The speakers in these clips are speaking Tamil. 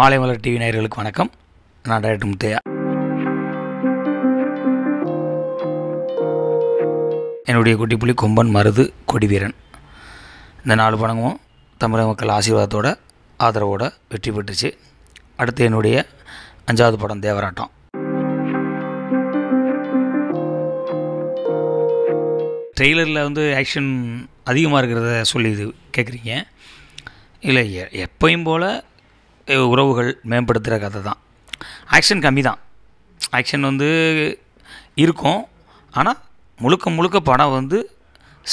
மாலை மலர் டிவி நேயர்களுக்கு வணக்கம் நான் டாக்டர் முத்தையா என்னுடைய குட்டிப்புலி கொம்பன் மருது கொடிவீரன் இந்த நாலு படமும் தமிழக மக்கள் ஆசீர்வாதத்தோட ஆதரவோடு வெற்றி பெற்றுச்சு அடுத்து என்னுடைய அஞ்சாவது படம் தேவராட்டம் ட்ரெய்லரில் வந்து ஆக்ஷன் அதிகமாக இருக்கிறத சொல்லி இது கேட்குறீங்க இல்லை எப்பையும் போல் உறவுகள் மேம்படுத்துகிற கதை தான் ஆக்ஷன் கம்மி தான் ஆக்ஷன் வந்து இருக்கும் ஆனால் முழுக்க முழுக்க படம் வந்து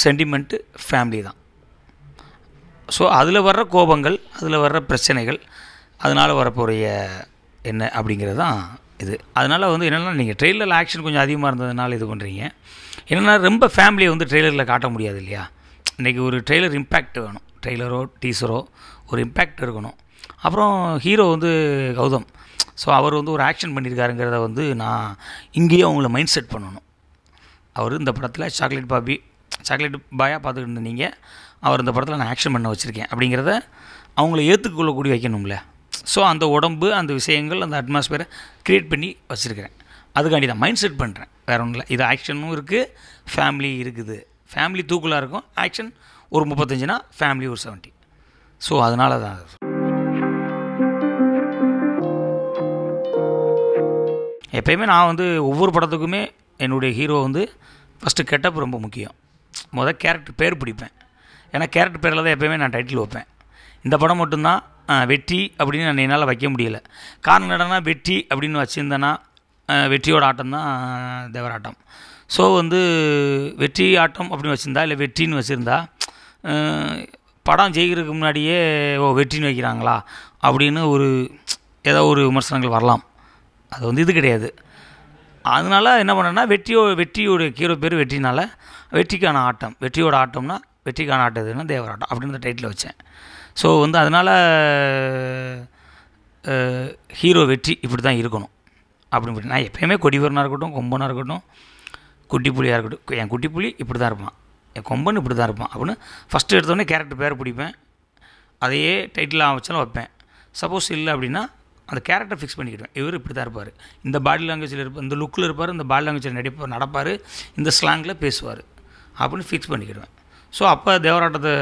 சென்டிமெண்ட்டு ஃபேமிலி தான் ஸோ அதில் வர்ற கோபங்கள் அதில் வர்ற பிரச்சனைகள் அதனால் வரப்போகிற என்ன அப்படிங்கிறது தான் இது அதனால் வந்து என்னென்னா நீங்கள் ட்ரெயிலரில் ஆக்ஷன் கொஞ்சம் அதிகமாக இருந்ததுனால இது பண்ணுறீங்க என்னென்னா ரொம்ப ஃபேமிலியை வந்து ட்ரெய்லரில் காட்ட முடியாது இல்லையா இன்றைக்கி ஒரு ட்ரெய்லர் இம்பேக்ட் வேணும் ட்ரெய்லரோ டீசரோ ஒரு இம்பேக்ட் இருக்கணும் அப்புறம் ஹீரோ வந்து கௌதம் ஸோ அவர் வந்து ஒரு ஆக்ஷன் பண்ணியிருக்காருங்கிறத வந்து நான் இங்கேயே அவங்கள மைண்ட் செட் பண்ணணும் அவர் இந்த படத்தில் சாக்லேட் பாபி சாக்லேட் பாயாக பார்த்துக்கிட்டு இருந்தீங்க அவர் இந்த படத்தில் நான் ஆக்ஷன் பண்ண வச்சுருக்கேன் அப்படிங்கிறத அவங்கள ஏற்றுக்கொள்ளக்கூடிய வைக்கணும்ல ஸோ அந்த உடம்பு அந்த விஷயங்கள் அந்த அட்மாஸ்பியரை க்ரியேட் பண்ணி வச்சுருக்கிறேன் அதுக்காண்டி தான் மைண்ட் செட் பண்ணுறேன் வேறு ஒன்றும் இல்லை இது ஆக்ஷனும் இருக்குது ஃபேமிலி இருக்குது ஃபேமிலி தூக்குலாக இருக்கும் ஆக்ஷன் ஒரு முப்பத்தஞ்சுனா ஃபேமிலி ஒரு செவன்ட்டி ஸோ அதனால தான் எப்போயுமே நான் வந்து ஒவ்வொரு படத்துக்குமே என்னுடைய ஹீரோ வந்து ஃபஸ்ட்டு கெட்டப் ரொம்ப முக்கியம் மொதல் கேரக்டர் பேர் பிடிப்பேன் ஏன்னா கேரக்டர் பேரில் தான் எப்போயுமே நான் டைட்டில் வைப்பேன் இந்த படம் மட்டும்தான் வெற்றி அப்படின்னு நான் என்னால் வைக்க முடியல காரணம் என்னடனா வெற்றி அப்படின்னு வச்சுருந்தேன்னா வெற்றியோட ஆட்டம் தான் தேவராட்டம் ஸோ வந்து வெற்றி ஆட்டம் அப்படின்னு வச்சுருந்தா இல்லை வெற்றின்னு வச்சுருந்தா படம் ஜெயிக்கிறதுக்கு முன்னாடியே ஓ வெற்றின்னு வைக்கிறாங்களா அப்படின்னு ஒரு ஏதோ ஒரு விமர்சனங்கள் வரலாம் அது வந்து இது கிடையாது அதனால் என்ன பண்ணேன்னா வெற்றியோ வெற்றியோட ஹீரோ பேர் வெற்றினால் வெற்றிக்கான ஆட்டம் வெற்றியோட ஆட்டம்னா வெற்றிக்கான ஆட்டம் எதுனா தேவராட்டம் அப்படின்ற டைட்டில் வச்சேன் ஸோ வந்து அதனால் ஹீரோ வெற்றி இப்படி தான் இருக்கணும் அப்படின்னு நான் எப்போயுமே கொடிவரனாக இருக்கட்டும் கொம்பனாக இருக்கட்டும் குட்டி புலியாக இருக்கட்டும் என் குட்டி புலி இப்படி தான் இருப்பான் என் கொம்பன் இப்படி தான் இருப்பான் அப்படின்னு ஃபஸ்ட்டு எடுத்தோடனே கேரக்டர் பேர் பிடிப்பேன் அதையே டைட்டில் வச்சாலும் வைப்பேன் சப்போஸ் இல்லை அப்படின்னா அந்த கேரக்டர் ஃபிக்ஸ் பண்ணிக்கிடுவேன் இவர் இப்படி தான் இருப்பார் இந்த பாடி லாங்குவேஜில் இருப்பார் இந்த லுக்கில் இருப்பார் இந்த பாடி லாங்குவேஜில் நடிப்பார் நடப்பார் இந்த ஸ்லாங்கில் பேசுவார் அப்படின்னு ஃபிக்ஸ் பண்ணிக்கிடுவேன் ஸோ அப்போ தேவராட்டத்தை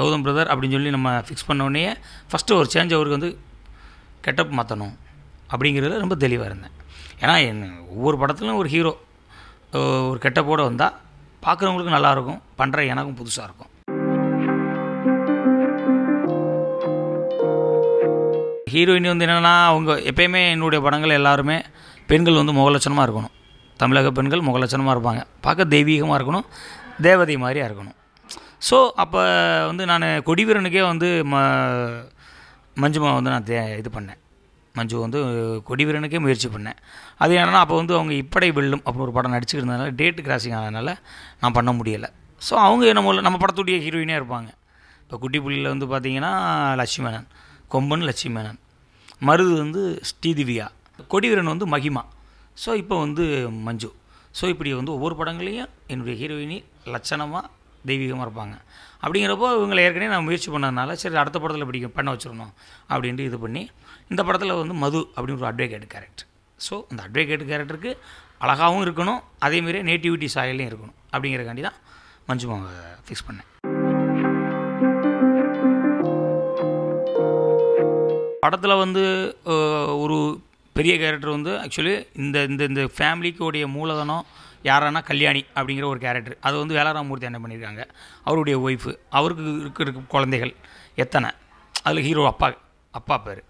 கௌதம் பிரதர் அப்படின்னு சொல்லி நம்ம ஃபிக்ஸ் பண்ணோடனே ஃபஸ்ட்டு ஒரு சேஞ்ச் அவருக்கு வந்து கெட்டப் மாற்றணும் அப்படிங்கிறதுல ரொம்ப தெளிவாக இருந்தேன் ஏன்னா ஒவ்வொரு படத்துலையும் ஒரு ஹீரோ ஒரு கெட்டப்போடு வந்தால் பார்க்குறவங்களுக்கும் நல்லாயிருக்கும் பண்ணுற எனக்கும் புதுசாக இருக்கும் ஹீரோயின் வந்து என்னென்னா அவங்க எப்போயுமே என்னுடைய படங்கள் எல்லாருமே பெண்கள் வந்து முகலட்சணமாக இருக்கணும் தமிழக பெண்கள் முகலட்சணமாக இருப்பாங்க பார்க்க தெய்வீகமாக இருக்கணும் தேவதை மாதிரியாக இருக்கணும் ஸோ அப்போ வந்து நான் கொடிவீரனுக்கே வந்து ம மஞ்சுமா வந்து நான் தே இது பண்ணேன் மஞ்சு வந்து கொடிவீரனுக்கே முயற்சி பண்ணேன் அது என்னென்னா அப்போ வந்து அவங்க இப்படை வெல்லும் அப்படின்னு ஒரு படம் இருந்ததுனால டேட் கிராசிங் ஆனதுனால நான் பண்ண முடியலை ஸோ அவங்க நம்ம நம்ம படத்துடைய ஹீரோயினே இருப்பாங்க இப்போ குட்டி புள்ளியில் வந்து பார்த்திங்கன்னா லட்சுமணன் கொம்பன் லட்சுமி மேனன் மருது வந்து ஸ்ரீதிவியா கொடிவீரன் வந்து மகிமா ஸோ இப்போ வந்து மஞ்சு ஸோ இப்படி வந்து ஒவ்வொரு படங்களையும் என்னுடைய ஹீரோயினி லட்சணமாக தெய்வீகமாக இருப்பாங்க அப்படிங்கிறப்போ இவங்களை ஏற்கனவே நான் முயற்சி பண்ணதுனால சரி அடுத்த படத்தில் இப்படி பண்ண வச்சிடணும் அப்படின்ட்டு இது பண்ணி இந்த படத்தில் வந்து மது அப்படின்னு ஒரு அட்வொகேட் கேரக்டர் ஸோ அந்த அட்வொகேட் கேரக்டருக்கு அழகாகவும் இருக்கணும் அதேமாரி நேட்டிவிட்டி சாயல்லையும் இருக்கணும் அப்படிங்கிறக்காண்டி தான் மஞ்சுமாவை ஃபிக்ஸ் பண்ணேன் படத்தில் வந்து ஒரு பெரிய கேரக்டர் வந்து ஆக்சுவலி இந்த இந்த இந்த ஃபேமிலிக்குடைய மூலதனம் யாரானா கல்யாணி அப்படிங்கிற ஒரு கேரக்டர் அது வந்து வேளாராமூர்த்தி என்ன பண்ணியிருக்காங்க அவருடைய ஒய்ஃபு அவருக்கு இருக்க இருக்க குழந்தைகள் எத்தனை அதில் ஹீரோ அப்பா அப்பா பேர்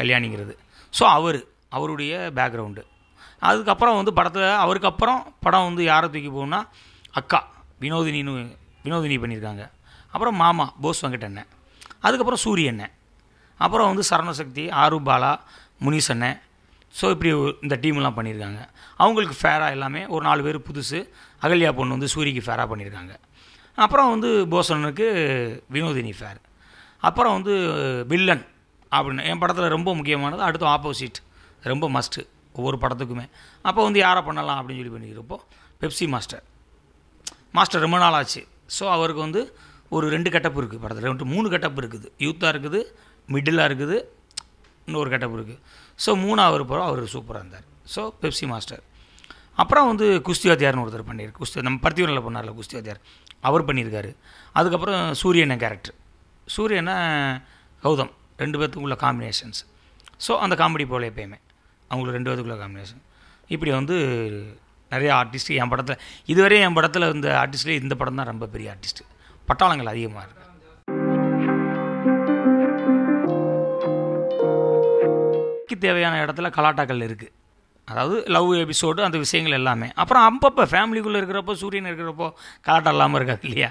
கல்யாணிங்கிறது ஸோ அவர் அவருடைய பேக்ரவுண்டு அதுக்கப்புறம் வந்து படத்தில் அவருக்கு அப்புறம் படம் வந்து யாரை தூக்கி போகணும்னா அக்கா வினோதினின்னு வினோதினி பண்ணியிருக்காங்க அப்புறம் மாமா போஸ் வெங்கட் அண்ணன் அதுக்கப்புறம் சூரியண்ணன் அப்புறம் வந்து சரணசக்தி ஆரு பாலா முனிசண்ணன் ஸோ இப்படி இந்த டீம்லாம் பண்ணியிருக்காங்க அவங்களுக்கு ஃபேராக எல்லாமே ஒரு நாலு பேர் புதுசு அகல்யா பொண்ணு வந்து சூரிக்கு ஃபேராக பண்ணியிருக்காங்க அப்புறம் வந்து போசனனுக்கு வினோதினி ஃபேர் அப்புறம் வந்து வில்லன் அப்படின்னு என் படத்தில் ரொம்ப முக்கியமானது அடுத்து ஆப்போசிட் ரொம்ப மஸ்ட்டு ஒவ்வொரு படத்துக்குமே அப்போ வந்து யாரை பண்ணலாம் அப்படின்னு சொல்லி பண்ணிக்கிறப்போ பெப்சி மாஸ்டர் மாஸ்டர் ரொம்ப நாள் ஆச்சு ஸோ அவருக்கு வந்து ஒரு ரெண்டு கட்டப்பு இருக்குது படத்தில் ரெண்டு மூணு கட்டப்பு இருக்குது யூத்தாக இருக்குது மிடிலாக இருக்குது இன்னொரு கெட்டப் இருக்குது ஸோ மூணாவது படம் அவர் சூப்பராக இருந்தார் ஸோ பெப்சி மாஸ்டர் அப்புறம் வந்து குஸ்தி வாத்தியார்னு ஒருத்தர் பண்ணியிருக்கு குஸ்தி நம்ம பருத்தியூரில் பண்ணார்ல வாத்தியார் அவர் பண்ணியிருக்காரு அதுக்கப்புறம் சூரியனை கேரக்டர் சூரியனை கௌதம் ரெண்டு பேர்த்துக்குள்ள காம்பினேஷன்ஸ் ஸோ அந்த காமெடி போல் எப்பயுமே அவங்களுக்கு ரெண்டு பேர்த்துக்குள்ள காம்பினேஷன் இப்படி வந்து நிறைய ஆர்டிஸ்ட்டு என் படத்தில் இதுவரை என் படத்தில் இருந்த ஆர்டிஸ்ட்லேயே இந்த படம் தான் ரொம்ப பெரிய ஆர்டிஸ்ட்டு பட்டாளங்கள் அதிகமாக இருக்குது கதைக்கு தேவையான இடத்துல கலாட்டாக்கள் இருக்குது அதாவது லவ் எபிசோடு அந்த விஷயங்கள் எல்லாமே அப்புறம் அப்பப்போ ஃபேமிலிக்குள்ளே இருக்கிறப்போ சூரியன் இருக்கிறப்போ கலாட்டம் இல்லாமல் இருக்காது இல்லையா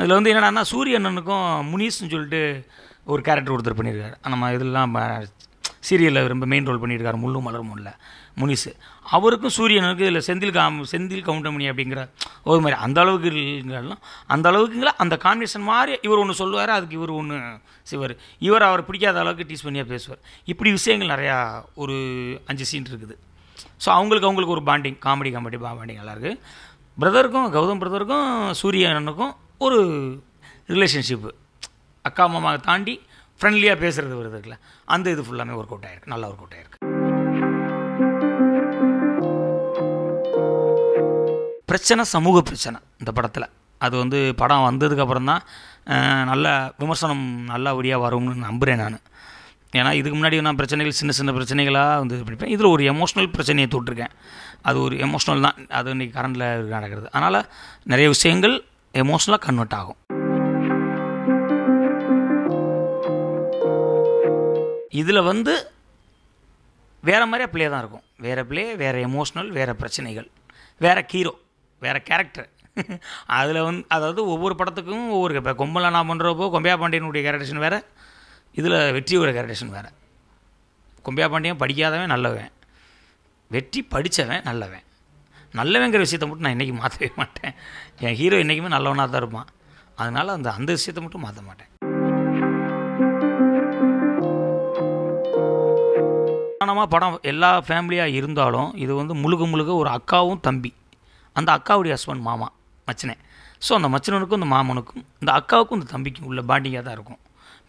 அதில் வந்து என்னடானா சூரியனனுக்கும் முனீஷ்னு சொல்லிட்டு ஒரு கேரக்டர் ஒருத்தர் பண்ணியிருக்காரு நம்ம இதெல்லாம் சீரியலில் ரொம்ப மெயின் ரோல் பண்ணியிருக்காரு முள்ளும் மலரும் இல்லை முனிசு அவருக்கும் சூரியனுக்கு இதில் செந்தில் கா செந்தில் கவுண்டமணி அப்படிங்கிறார் ஒரு மாதிரி அந்த அளவுக்கு இல்லைங்கிறாலும் அந்த அளவுக்குங்களா அந்த கான்வென்ஷன் மாதிரி இவர் ஒன்று சொல்லுவார் அதுக்கு இவர் ஒன்று செய்வார் இவர் அவரை பிடிக்காத அளவுக்கு டீஸ் பண்ணியாக பேசுவார் இப்படி விஷயங்கள் நிறையா ஒரு அஞ்சு சீன் இருக்குது ஸோ அவங்களுக்கு அவங்களுக்கு ஒரு பாண்டிங் காமெடி காமெடி பாண்டிங் நல்லாயிருக்கு பிரதருக்கும் கௌதம் பிரதருக்கும் சூரியனுக்கும் ஒரு ரிலேஷன்ஷிப்பு அக்கா மாமாவை தாண்டி ஃப்ரெண்ட்லியாக பேசுகிறது வருது இருக்குல்ல அந்த இது ஃபுல்லாமே ஒர்க் அவுட் ஆகிருக்கு நல்லா ஒர்க் அவுட் ஆகிருக்கு பிரச்சனை சமூக பிரச்சனை இந்த படத்தில் அது வந்து படம் வந்ததுக்கப்புறம் தான் நல்ல விமர்சனம் நல்லபடியாக வரும்னு நம்புகிறேன் நான் ஏன்னா இதுக்கு முன்னாடி நான் பிரச்சனைகள் சின்ன சின்ன பிரச்சனைகளாக வந்து பண்ணிப்பேன் இதில் ஒரு எமோஷ்னல் பிரச்சனையை தொட்டிருக்கேன் அது ஒரு எமோஷ்னல் தான் அது இன்றைக்கி கரண்டில் நடக்கிறது அதனால் நிறைய விஷயங்கள் எமோஷ்னலாக கன்வெர்ட் ஆகும் இதில் வந்து வேறு மாதிரியாக பிள்ளையே தான் இருக்கும் வேறு பிளே வேறு எமோஷ்னல் வேறு பிரச்சனைகள் வேறு ஹீரோ வேறு கேரக்டர் அதில் வந்து அதாவது ஒவ்வொரு படத்துக்கும் ஒவ்வொரு இப்போ கொம்பல நான் பண்ணுறப்போ கொம்பையா பாண்டியனுடைய கேரக்டேஷன் வேறு இதில் வெற்றியோட கேரக்டேஷன் வேறு கொம்பையா பாண்டியன் படிக்காதவன் நல்லவன் வெற்றி படித்தவன் நல்லவன் நல்லவங்கிற விஷயத்தை மட்டும் நான் இன்றைக்கி மாற்றவே மாட்டேன் என் ஹீரோ இன்றைக்குமே நல்லவனாக தான் இருப்பான் அதனால் அந்த அந்த விஷயத்தை மட்டும் மாற்ற மாட்டேன் படம் எல்லா ஃபேமிலியாக இருந்தாலும் இது வந்து முழுக்க முழுக்க ஒரு அக்காவும் தம்பி அந்த அக்காவுடைய ஹஸ்பண்ட் மாமா மச்சனே ஸோ அந்த மச்சனனுக்கும் இந்த மாமனுக்கும் இந்த அக்காவுக்கும் இந்த தம்பிக்கும் உள்ள பாண்டிங்காக தான் இருக்கும்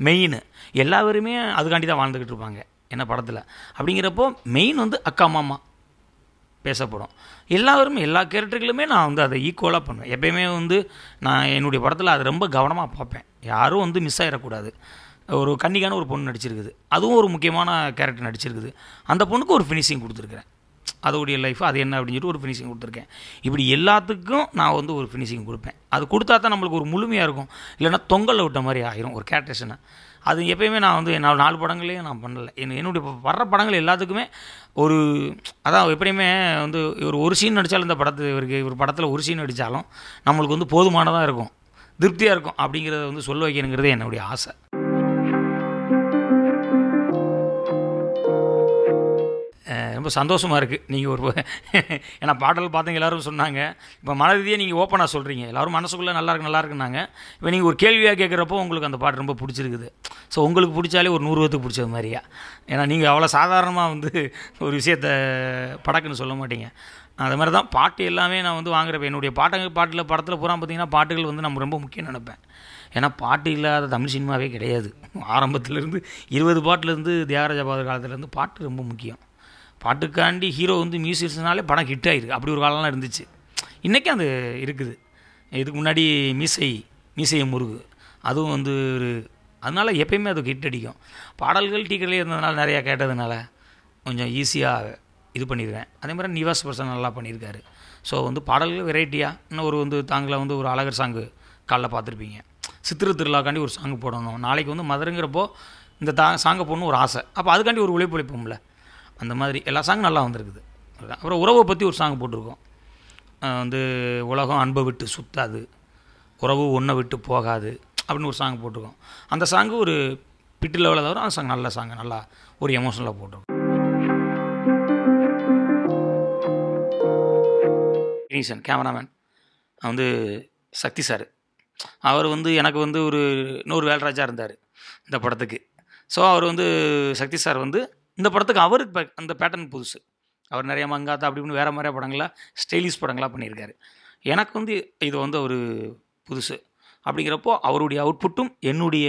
மெயின் எல்லாருமே அதுக்காண்டி தான் வாழ்ந்துக்கிட்டு இருப்பாங்க என்ன படத்தில் அப்படிங்கிறப்போ மெயின் வந்து அக்கா மாமா பேசப்படும் எல்லாருமே எல்லா கேரக்டர்களுமே நான் வந்து அதை ஈக்குவலாக பண்ணுவேன் எப்பயுமே வந்து நான் என்னுடைய படத்தில் அதை ரொம்ப கவனமாக பார்ப்பேன் யாரும் வந்து மிஸ் ஆகிடக்கூடாது ஒரு கன்னிக்கான ஒரு பொண்ணு நடிச்சிருக்குது அதுவும் ஒரு முக்கியமான கேரக்டர் நடிச்சிருக்குது அந்த பொண்ணுக்கு ஒரு ஃபினிஷிங் கொடுத்துருக்குறேன் அதோடைய லைஃப் அது என்ன அப்படின்னு சொல்லிட்டு ஒரு ஃபினிஷிங் கொடுத்துருக்கேன் இப்படி எல்லாத்துக்கும் நான் வந்து ஒரு ஃபினிஷிங் கொடுப்பேன் அது கொடுத்தா தான் நம்மளுக்கு ஒரு முழுமையாக இருக்கும் இல்லைனா தொங்கலில் விட்ட மாதிரி ஆயிரும் ஒரு கேரக்டர்ஷனை அது எப்பயுமே நான் வந்து என்னோட நாலு படங்களையும் நான் பண்ணலை என்ன என்னுடைய வர்ற படங்கள் எல்லாத்துக்குமே ஒரு அதான் எப்படியுமே வந்து ஒரு ஒரு சீன் நடித்தாலும் இந்த படத்து இவருக்கு ஒரு படத்தில் ஒரு சீன் நடித்தாலும் நம்மளுக்கு வந்து போதுமானதாக இருக்கும் திருப்தியாக இருக்கும் அப்படிங்கிறத வந்து சொல்ல வைக்கணுங்கிறது என்னுடைய ஆசை சந்தோஷமாக இருக்குது நீங்கள் ஒரு ஏன்னா பாடல் பார்த்தீங்க எல்லோரும் சொன்னாங்க இப்போ மனதியை நீங்கள் ஓப்பனாக சொல்கிறீங்க எல்லோரும் மனசுக்குள்ளே நல்லா இருக்கு நல்லா இப்போ நீங்கள் ஒரு கேள்வியாக கேட்குறப்போ உங்களுக்கு அந்த பாட்டு ரொம்ப பிடிச்சிருக்குது ஸோ உங்களுக்கு பிடிச்சாலே ஒரு பேத்துக்கு பிடிச்சது மாதிரியா ஏன்னா நீங்கள் அவ்வளோ சாதாரணமாக வந்து ஒரு விஷயத்தை படக்குன்னு சொல்ல மாட்டீங்க அது மாதிரி தான் பாட்டு எல்லாமே நான் வந்து வாங்குறப்ப என்னுடைய பாட்டங்கள் பாட்டில் படத்தில் பூரா பார்த்திங்கன்னா பாட்டுகள் வந்து நம்ம ரொம்ப முக்கியம் நினப்பேன் ஏன்னா பாட்டு இல்லாத தமிழ் சினிமாவே கிடையாது ஆரம்பத்துலேருந்து இருபது பாட்டிலேருந்து தியாகராஜபாத பாதர் காலத்துலேருந்து பாட்டு ரொம்ப முக்கியம் பாட்டுக்காண்டி ஹீரோ வந்து மியூசிக்ஸ்னாலே படம் ஹிட் ஆகிருக்கு அப்படி ஒரு காலம்லாம் இருந்துச்சு இன்றைக்கும் அது இருக்குது இதுக்கு முன்னாடி மீசை மீசையை முருகு அதுவும் வந்து ஒரு அதனால் எப்பயுமே அதுக்கு ஹிட் அடிக்கும் பாடல்கள் டீக்கர்லேயே இருந்ததுனால நிறையா கேட்டதுனால கொஞ்சம் ஈஸியாக இது பண்ணிடுவேன் அதே மாதிரி நிவாஸ் பர்சன் நல்லா பண்ணியிருக்காரு ஸோ வந்து பாடல்கள் வெரைட்டியாக இன்னும் ஒரு வந்து தாங்களை வந்து ஒரு அழகர் சாங்கு காலைல பார்த்துருப்பீங்க சித்திர திருவிழாக்காண்டி ஒரு சாங்கு போடணும் நாளைக்கு வந்து மதுரங்கிறப்போ இந்த தா சாங்கை போடணும் ஒரு ஆசை அப்போ அதுக்காண்டி ஒரு உழைப்பு உழைப்போம்ல அந்த மாதிரி எல்லா சாங்கும் நல்லா வந்திருக்குது அப்புறம் உறவை பற்றி ஒரு சாங் போட்டிருக்கோம் வந்து உலகம் அன்பை விட்டு சுத்தாது உறவு ஒன்றை விட்டு போகாது அப்படின்னு ஒரு சாங் போட்டிருக்கோம் அந்த சாங்கு ஒரு பிட்டு லெவலில் தவிர அந்த சாங் நல்ல சாங் நல்லா ஒரு எமோஷனலாக போட்டிருக்கோம் டெக்னீஷியன் கேமராமேன் வந்து சக்தி சார் அவர் வந்து எனக்கு வந்து ஒரு இன்னொரு வேல்ராஜாக இருந்தார் இந்த படத்துக்கு ஸோ அவர் வந்து சக்தி சார் வந்து இந்த படத்துக்கு அவர் அந்த பேட்டர்ன் புதுசு அவர் நிறைய மங்காத்தா அப்படி இப்படின்னு வேறு மாதிரியா படங்களாக ஸ்டைலிஷ் படங்களாக பண்ணியிருக்காரு எனக்கு வந்து இது வந்து ஒரு புதுசு அப்படிங்கிறப்போ அவருடைய அவுட்புட்டும் என்னுடைய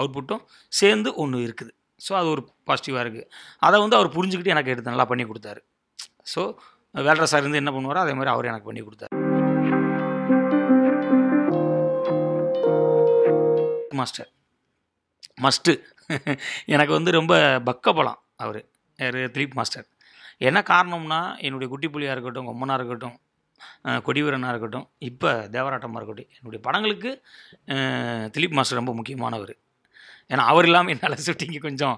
அவுட்புட்டும் சேர்ந்து ஒன்று இருக்குது ஸோ அது ஒரு பாசிட்டிவாக இருக்குது அதை வந்து அவர் புரிஞ்சுக்கிட்டு எனக்கு எடுத்து நல்லா பண்ணி கொடுத்தாரு ஸோ வேல்ட்ர சார் இருந்து என்ன பண்ணுவாரோ அதே மாதிரி அவர் எனக்கு பண்ணி கொடுத்தாரு மாஸ்டர் மஸ்ட்டு எனக்கு வந்து ரொம்ப பக்கபலம் அவர் யார் திலீப் மாஸ்டர் என்ன காரணம்னா என்னுடைய குட்டி புலியாக இருக்கட்டும் கொம்மனாக இருக்கட்டும் கொடிவீரனாக இருக்கட்டும் இப்போ தேவராட்டமாக இருக்கட்டும் என்னுடைய படங்களுக்கு திலீப் மாஸ்டர் ரொம்ப முக்கியமானவர் ஏன்னா அவர் இல்லாமல் என்னால் ஷூட்டிங்கு கொஞ்சம்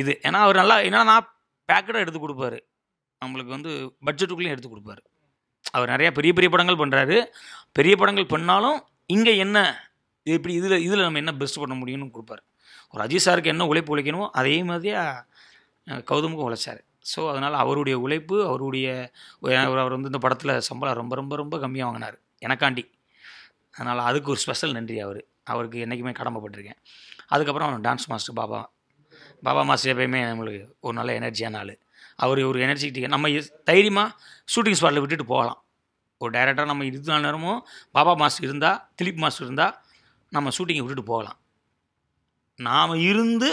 இது ஏன்னா அவர் நல்லா என்னென்னா நான் பேக்கடாக எடுத்து கொடுப்பாரு நம்மளுக்கு வந்து பட்ஜெட்டுக்குள்ளேயும் எடுத்து கொடுப்பாரு அவர் நிறையா பெரிய பெரிய படங்கள் பண்ணுறாரு பெரிய படங்கள் பண்ணாலும் இங்கே என்ன எப்படி இதில் இதில் நம்ம என்ன பெஸ்ட் பண்ண முடியும்னு கொடுப்பாரு ஒரு அஜித் சாருக்கு என்ன உழைப்பு உழைக்கணுமோ அதே மாதிரியாக கௌதமுக்கும் உழைச்சார் ஸோ அதனால் அவருடைய உழைப்பு அவருடைய அவர் வந்து இந்த படத்தில் சம்பளம் ரொம்ப ரொம்ப ரொம்ப கம்மியாக வாங்கினார் எனக்காண்டி அதனால் அதுக்கு ஒரு ஸ்பெஷல் நன்றி அவர் அவருக்கு என்றைக்குமே கடமைப்பட்டிருக்கேன் அதுக்கப்புறம் dance master Baba Baba master எப்பயுமே நம்மளுக்கு ஒரு நல்ல எனர்ஜியான ஆள் அவர் ஒரு எனர்ஜிட்டிக் நம்ம தைரியமாக ஷூட்டிங் ஸ்பாட்டில் விட்டுட்டு போகலாம் ஒரு டைரக்டராக நம்ம இருபத்தி நேரமும் பாபா மாஸ்டர் இருந்தால் திலீப் மாஸ்டர் இருந்தால் நம்ம ஷூட்டிங்கை விட்டுட்டு போகலாம் நாம் இருந்து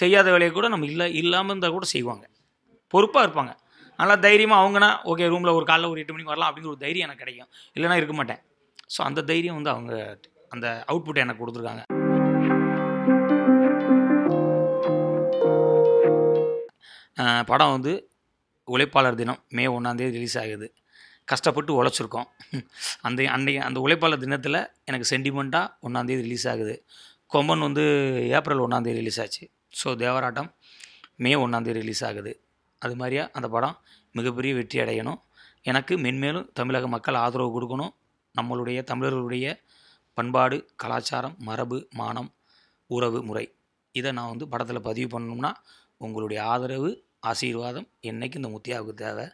செய்யாத வேலையை கூட நம்ம இல்லை இல்லாமல் இருந்தால் கூட செய்வாங்க பொறுப்பாக இருப்பாங்க நல்லா தைரியமாக அவங்கன்னா ஓகே ரூமில் ஒரு காலைல ஒரு எட்டு மணிக்கு வரலாம் அப்படிங்கிற ஒரு தைரியம் எனக்கு கிடைக்கும் இல்லைனா இருக்க மாட்டேன் ஸோ அந்த தைரியம் வந்து அவங்க அந்த அவுட்புட்டை எனக்கு கொடுத்துருக்காங்க படம் வந்து உழைப்பாளர் தினம் மே ஒன்றாந்தேதி ரிலீஸ் ஆகுது கஷ்டப்பட்டு உழைச்சிருக்கோம் அந்த அன்றைய அந்த உழைப்பாளர் தினத்தில் எனக்கு சென்டிமெண்ட்டாக ஒன்றாந்தேதி ரிலீஸ் ஆகுது கொமன் வந்து ஏப்ரல் ஒன்றாந்தேதி ரிலீஸ் ஆச்சு ஸோ தேவராட்டம் மே ஒன்றாந்தேதி ரிலீஸ் ஆகுது அது மாதிரியா அந்த படம் மிகப்பெரிய வெற்றி அடையணும் எனக்கு மென்மேலும் தமிழக மக்கள் ஆதரவு கொடுக்கணும் நம்மளுடைய தமிழர்களுடைய பண்பாடு கலாச்சாரம் மரபு மானம் உறவு முறை இதை நான் வந்து படத்தில் பதிவு பண்ணணும்னா உங்களுடைய ஆதரவு ஆசீர்வாதம் என்றைக்கு இந்த முத்தியாவுக்கு தேவை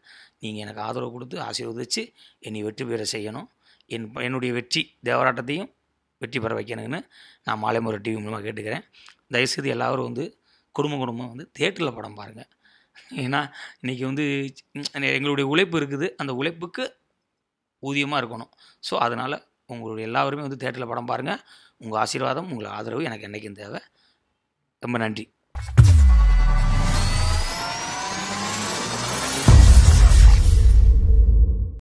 நீங்கள் எனக்கு ஆதரவு கொடுத்து ஆசீர்வதித்து என்னை வெற்றி பெற செய்யணும் என் என்னுடைய வெற்றி தேவராட்டத்தையும் வெற்றி பெற வைக்கணுங்கன்னு நான் முறை டிவி மூலமாக கேட்டுக்கிறேன் தயவுசெய்து எல்லோரும் வந்து குடும்ப குடும்பம் வந்து தேட்டரில் படம் பாருங்கள் ஏன்னா இன்றைக்கி வந்து எங்களுடைய உழைப்பு இருக்குது அந்த உழைப்புக்கு ஊதியமாக இருக்கணும் ஸோ அதனால் உங்களுடைய எல்லாருமே வந்து தேட்டரில் படம் பாருங்கள் உங்கள் ஆசீர்வாதம் உங்கள் ஆதரவு எனக்கு என்றைக்கும் தேவை ரொம்ப நன்றி